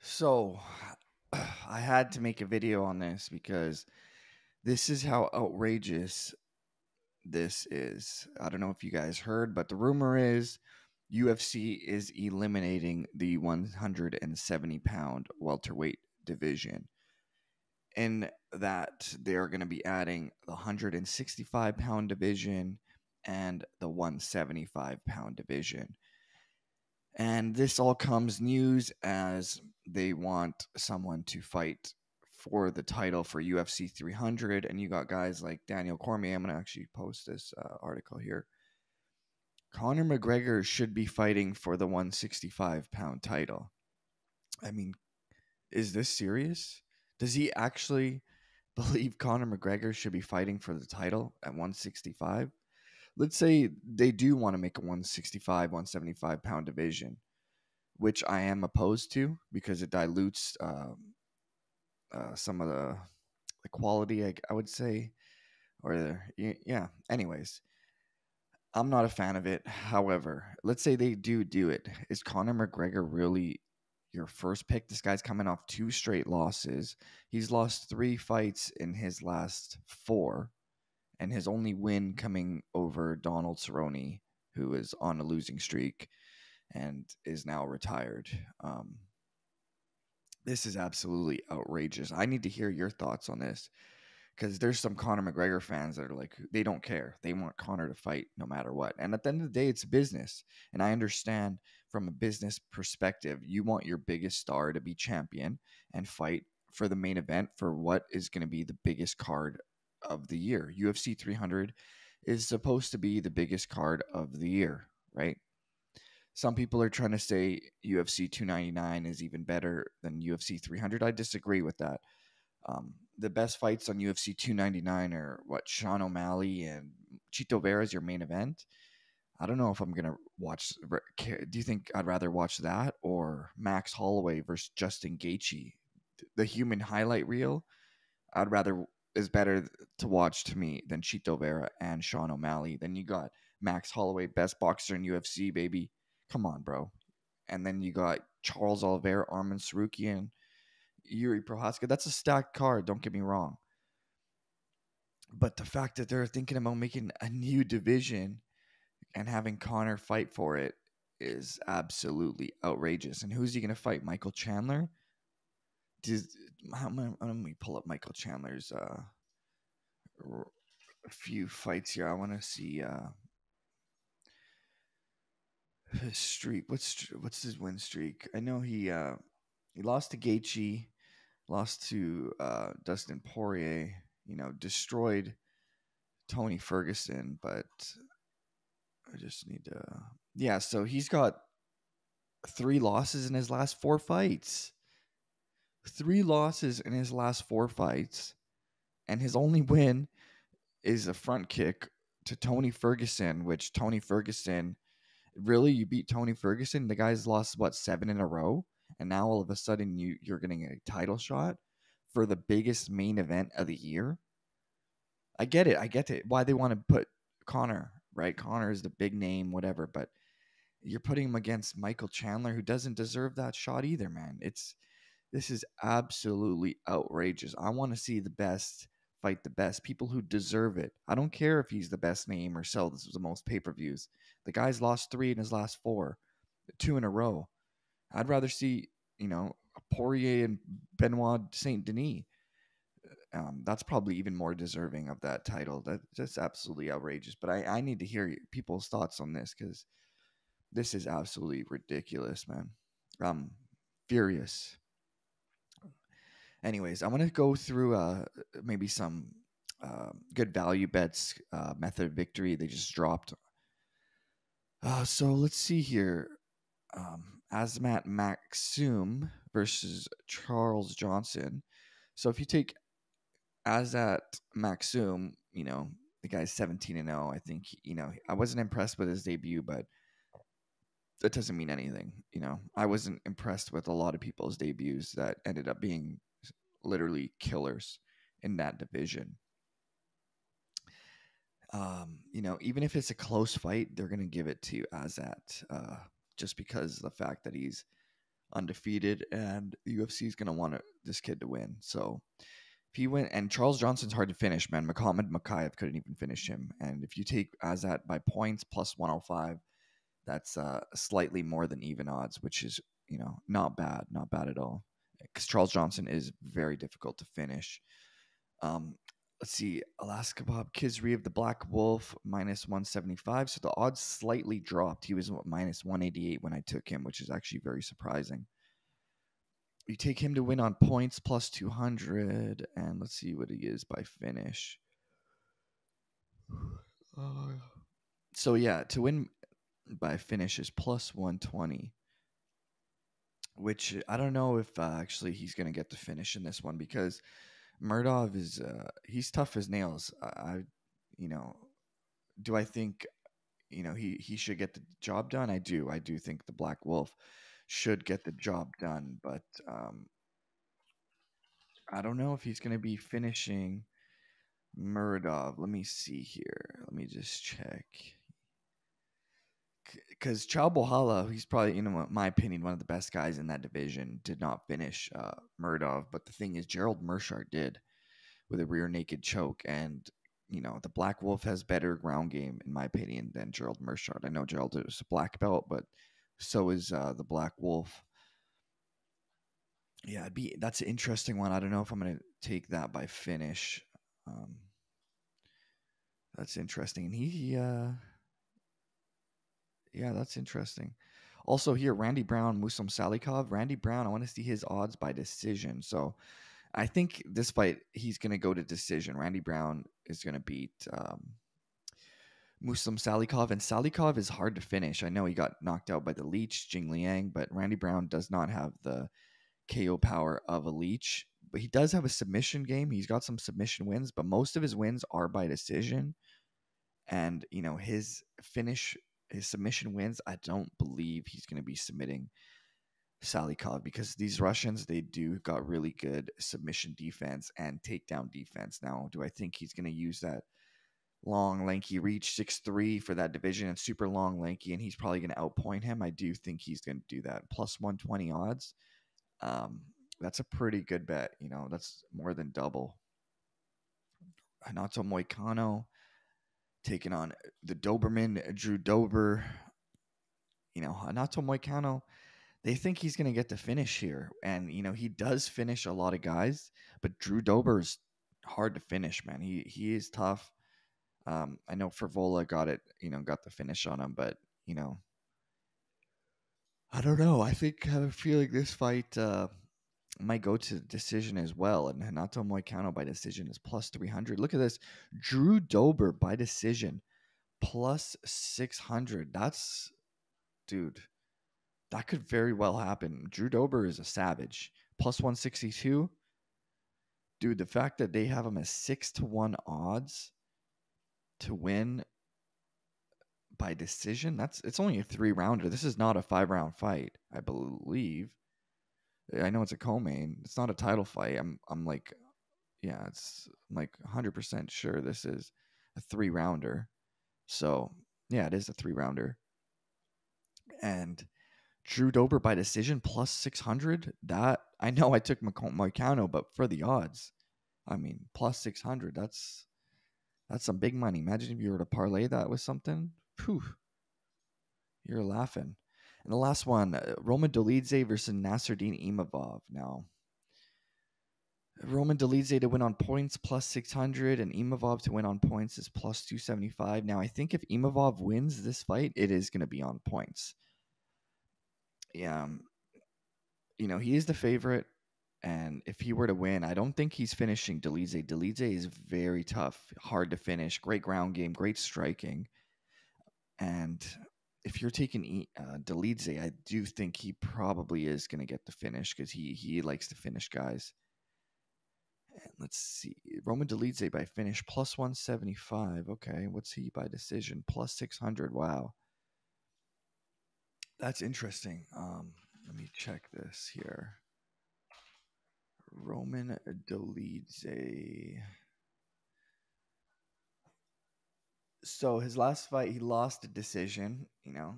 So I had to make a video on this because this is how outrageous this is. I don't know if you guys heard, but the rumor is UFC is eliminating the 170 pound welterweight division. In that they're going to be adding the 165 pound division and the 175 pound division. And this all comes news as they want someone to fight for the title for UFC 300, and you got guys like Daniel Cormier. I'm gonna actually post this uh, article here. Conor McGregor should be fighting for the 165 pound title. I mean, is this serious? Does he actually believe Conor McGregor should be fighting for the title at 165? Let's say they do want to make a 165, 175 pound division which I am opposed to because it dilutes um, uh, some of the, the quality, I, I, would say, or yeah. Anyways, I'm not a fan of it. However, let's say they do do it. Is Conor McGregor really your first pick? This guy's coming off two straight losses. He's lost three fights in his last four, and his only win coming over Donald Cerrone, who is on a losing streak and is now retired. Um, this is absolutely outrageous. I need to hear your thoughts on this because there's some Conor McGregor fans that are like, they don't care. They want Conor to fight no matter what. And at the end of the day, it's business. And I understand from a business perspective, you want your biggest star to be champion and fight for the main event for what is going to be the biggest card of the year. UFC 300 is supposed to be the biggest card of the year, right? Some people are trying to say UFC 299 is even better than UFC 300. I disagree with that. Um, the best fights on UFC 299 are what Sean O'Malley and Chito Vera is your main event. I don't know if I'm gonna watch. Do you think I'd rather watch that or Max Holloway versus Justin Gaethje, the human highlight reel? I'd rather is better to watch to me than Chito Vera and Sean O'Malley. Then you got Max Holloway, best boxer in UFC, baby. Come on, bro. And then you got Charles Oliveira, Armin Sarukian, Yuri Prohaska. That's a stacked card. Don't get me wrong. But the fact that they're thinking about making a new division and having Connor fight for it is absolutely outrageous. And who's he going to fight? Michael Chandler? Does, how, how, let me pull up Michael Chandler's uh, few fights here. I want to see. Uh, his streak. What's what's his win streak? I know he uh, he lost to Gaethje, lost to uh, Dustin Poirier. You know, destroyed Tony Ferguson. But I just need to. Yeah, so he's got three losses in his last four fights. Three losses in his last four fights, and his only win is a front kick to Tony Ferguson, which Tony Ferguson really you beat Tony Ferguson. The guy's lost what seven in a row, and now all of a sudden you you're getting a title shot for the biggest main event of the year. I get it. I get it. Why they want to put Connor right? Connor is the big name, whatever, but you're putting him against Michael Chandler, who doesn't deserve that shot either, man. It's this is absolutely outrageous. I want to see the best fight the best, people who deserve it. I don't care if he's the best name or sells the most pay per views. The guy's lost three in his last four, two in a row. I'd rather see, you know, Poirier and Benoit Saint Denis. Uh, um, that's probably even more deserving of that title. That, that's absolutely outrageous. But I, I need to hear people's thoughts on this because this is absolutely ridiculous, man. I'm furious anyways, I want to go through uh, maybe some uh, good value bets, uh, method victory. They just dropped. Uh, so let's see here. Um, Asmat Maxum versus Charles Johnson. So if you take Azat Maxum, you know, the guy's 17 and 0. I think, you know, I wasn't impressed with his debut, but that doesn't mean anything. You know, I wasn't impressed with a lot of people's debuts that ended up being literally killers in that division. Um, you know, even if it's a close fight, they're going to give it to Azat uh, just because the fact that he's undefeated and the UFC is going to want this kid to win. So if he went, and Charles Johnson's hard to finish, man. Muhammad Makayev couldn't even finish him. And if you take Azat by points plus 105, that's uh, slightly more than even odds, which is, you know, not bad, not bad at all because Charles Johnson is very difficult to finish. Um, let's see, Alaska Bob Kizri of the Black Wolf minus one seventy five. So the odds slightly dropped. He was minus one eighty eight when I took him, which is actually very surprising. You take him to win on points plus two hundred, and let's see what he is by finish. Uh, so yeah, to win by finish is plus one twenty which I don't know if uh, actually he's going to get the finish in this one because Murdov is uh, he's tough as nails. I, I, you know, do I think you know he he should get the job done? I do. I do think the Black Wolf should get the job done, but um, I don't know if he's going to be finishing Murdov. Let me see here. Let me just check because Chabuhala, he's probably, you know, my opinion, one of the best guys in that division, did not finish uh, Murdov. But the thing is, Gerald Mershart did with a rear naked choke. And, you know, the Black Wolf has better ground game, in my opinion, than Gerald Mershart. I know Gerald is a black belt, but so is uh, the Black Wolf. Yeah, be, that's an interesting one. I don't know if I'm going to take that by finish. Um, that's interesting. And he, he uh, yeah, that's interesting. Also here, Randy Brown, Muslim Salikov. Randy Brown, I want to see his odds by decision. So I think this fight, he's going to go to decision. Randy Brown is going to beat um, Muslim Salikov. And Salikov is hard to finish. I know he got knocked out by the leech, Jing Liang, but Randy Brown does not have the KO power of a leech. But he does have a submission game. He's got some submission wins, but most of his wins are by decision. And, you know, his finish his submission wins, I don't believe he's going to be submitting Salikov because these Russians they do got really good submission defense and takedown defense. Now, do I think he's going to use that long lanky reach six three for that division and super long lanky and he's probably going to outpoint him? I do think he's going to do that. Plus 120 odds. Um, that's a pretty good bet, you know. That's more than double. Renato Moicano taking on the Doberman, Drew Dober, you know, Hanato Moicano. They think he's going to get the finish here. And, you know, he does finish a lot of guys, but Drew Dober is hard to finish, man. He, he is tough. Um, I know Frivola got it, you know, got the finish on him, but, you know, I don't know. I think I have a feeling this fight, uh, my go-to decision as well. And Hanato Moicano by decision is plus 300. Look at this. Drew Dober by decision plus 600. That's, dude, that could very well happen. Drew Dober is a savage. Plus 162. Dude, the fact that they have him as 6 to 1 odds to win by decision, that's it's only a 3 rounder. This is not a 5 round fight, I believe. I know it's a co-main. It's not a title fight. I'm I'm like, yeah, it's I'm like 100 percent sure this is a three rounder. So yeah, it is a three rounder. And Drew Dober by decision plus 600. That I know I took Moicano, but for the odds, I mean plus 600. That's that's some big money. Imagine if you were to parlay that with something. Phew, you're laughing. And the last one, uh, Roman Dolidze versus Nasruddin Imavov. Now, Roman Dolidze to win on points plus 600 and Imavov to win on points is plus 275. Now, I think if Imavov wins this fight, it is going to be on points. Yeah. Um, you know, he is the favorite. And if he were to win, I don't think he's finishing Delize. Delize is very tough, hard to finish, great ground game, great striking. And if you're taking uh, I do think he probably is going to get the finish because he he likes to finish guys. And let's see, Roman Delidze by finish plus one seventy five. Okay, what's he by decision? Plus six hundred. Wow, that's interesting. Um, let me check this here. Roman Delidze. so his last fight, he lost a decision, you know,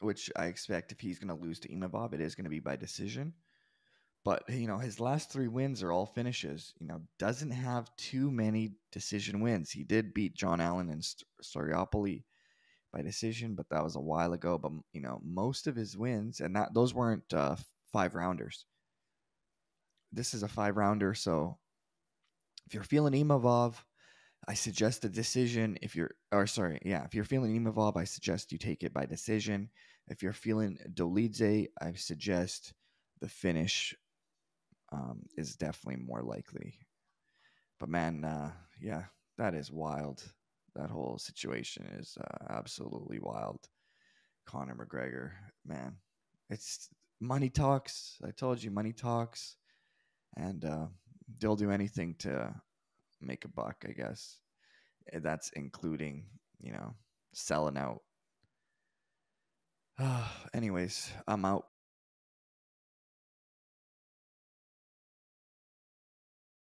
which I expect if he's going to lose to Imabov, it is going to be by decision. But, you know, his last three wins are all finishes. You know, doesn't have too many decision wins. He did beat John Allen and St- Storiopoli by decision, but that was a while ago. But, you know, most of his wins, and that those weren't uh, five rounders. This is a five rounder. So if you're feeling Imavov, I suggest a decision if you're or sorry, yeah, if you're feeling Imavov, I suggest you take it by decision. If you're feeling Dolidze, I suggest the finish um, is definitely more likely. But man, uh, yeah, that is wild. That whole situation is uh, absolutely wild. Conor McGregor, man, it's money talks. I told you, money talks, and uh, they'll do anything to make a buck, I guess. Eh, that's including, you know, selling out. Anyways, I'm out.